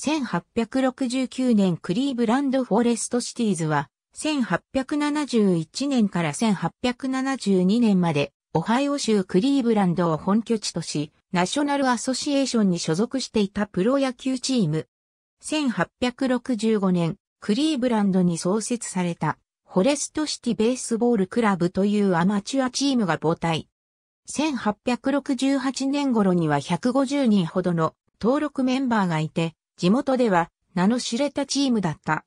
1869年クリーブランドフォレストシティーズは、1871年から1872年まで、オハイオ州クリーブランドを本拠地とし、ナショナルアソシエーションに所属していたプロ野球チーム。1865年、クリーブランドに創設された、フォレストシティベースボールクラブというアマチュアチームが母体。1868年頃には150人ほどの登録メンバーがいて、地元では名の知れたチームだった。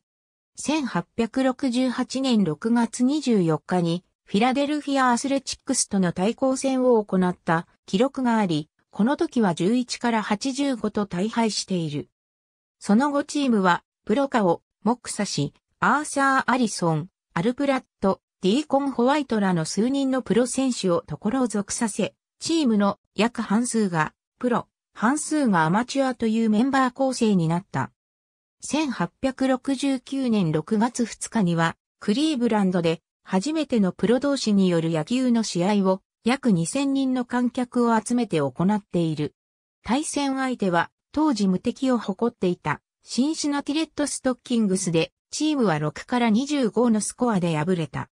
1868年6月24日にフィラデルフィアアスレチックスとの対抗戦を行った記録があり、この時は11から85と大敗している。その後チームは、プロカオ、モックサシ、アーサー・アリソン、アルプラット、ディーコン・ホワイトらの数人のプロ選手を所属させ、チームの約半数がプロ、半数がアマチュアというメンバー構成になった。1869年6月2日には、クリーブランドで初めてのプロ同士による野球の試合を約2000人の観客を集めて行っている。対戦相手は当時無敵を誇っていたシンシナティレッドストッキングスでチームは6から25のスコアで敗れた。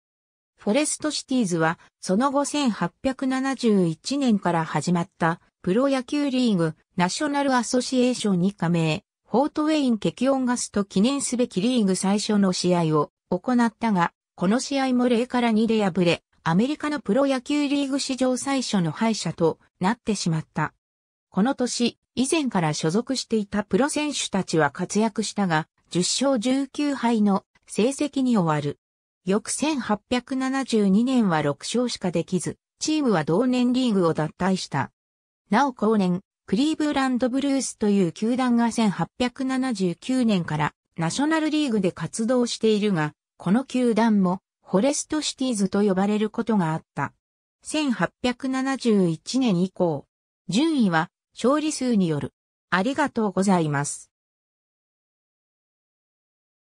フォレストシティーズはその後1871年から始まったプロ野球リーグ、ナショナルアソシエーションに加盟、フォートウェイン激音ガスと記念すべきリーグ最初の試合を行ったが、この試合も0から2で敗れ、アメリカのプロ野球リーグ史上最初の敗者となってしまった。この年、以前から所属していたプロ選手たちは活躍したが、10勝19敗の成績に終わる。翌1872年は6勝しかできず、チームは同年リーグを脱退した。なお後年、クリーブランドブルースという球団が1879年からナショナルリーグで活動しているが、この球団もフォレストシティーズと呼ばれることがあった。1871年以降、順位は勝利数による。ありがとうございます。